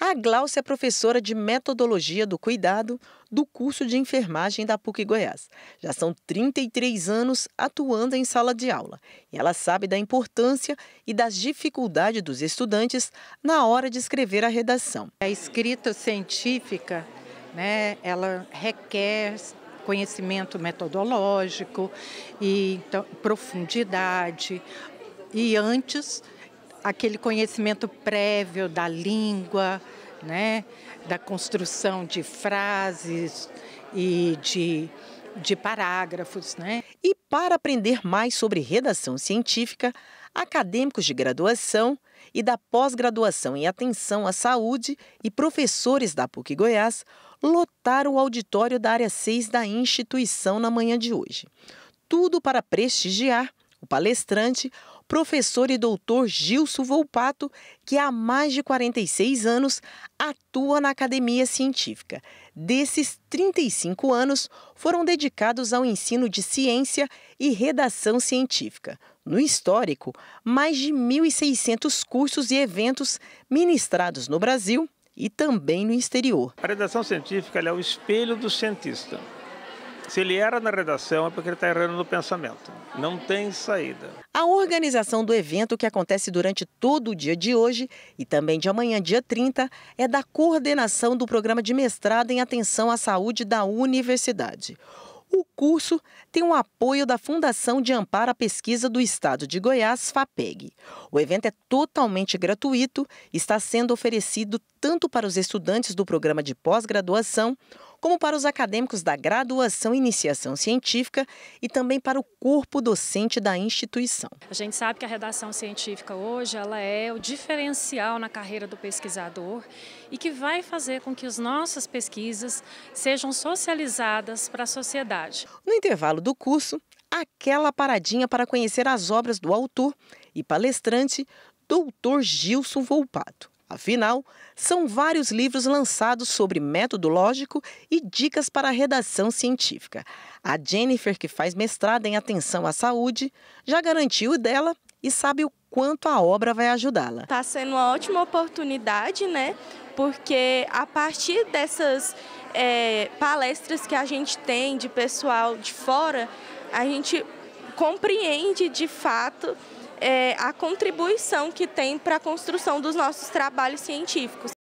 A Glaucia é professora de metodologia do cuidado do curso de enfermagem da PUC Goiás. Já são 33 anos atuando em sala de aula e ela sabe da importância e das dificuldades dos estudantes na hora de escrever a redação. A escrita científica, né, ela requer conhecimento metodológico e então, profundidade e antes aquele conhecimento prévio da língua, né, da construção de frases e de, de parágrafos. Né. E para aprender mais sobre redação científica, acadêmicos de graduação e da pós-graduação em atenção à saúde e professores da PUC Goiás lotaram o auditório da área 6 da instituição na manhã de hoje. Tudo para prestigiar o palestrante professor e doutor Gilson Volpato, que há mais de 46 anos atua na academia científica. Desses 35 anos foram dedicados ao ensino de ciência e redação científica. No histórico, mais de 1.600 cursos e eventos ministrados no Brasil e também no exterior. A redação científica é o espelho do cientista. Se ele era na redação, é porque ele está errando no pensamento. Não tem saída. A organização do evento, que acontece durante todo o dia de hoje e também de amanhã, dia 30, é da coordenação do programa de mestrado em atenção à saúde da universidade. O curso tem o apoio da Fundação de Amparo à Pesquisa do Estado de Goiás, FAPEG. O evento é totalmente gratuito, está sendo oferecido tanto para os estudantes do programa de pós-graduação como para os acadêmicos da graduação e iniciação científica e também para o corpo docente da instituição. A gente sabe que a redação científica hoje ela é o diferencial na carreira do pesquisador e que vai fazer com que as nossas pesquisas sejam socializadas para a sociedade. No intervalo do curso, aquela paradinha para conhecer as obras do autor e palestrante Dr. Gilson Volpato. Afinal, são vários livros lançados sobre método lógico e dicas para a redação científica. A Jennifer, que faz mestrado em atenção à saúde, já garantiu o dela e sabe o quanto a obra vai ajudá-la. Está sendo uma ótima oportunidade, né? Porque a partir dessas é, palestras que a gente tem de pessoal de fora, a gente compreende de fato é, a contribuição que tem para a construção dos nossos trabalhos científicos.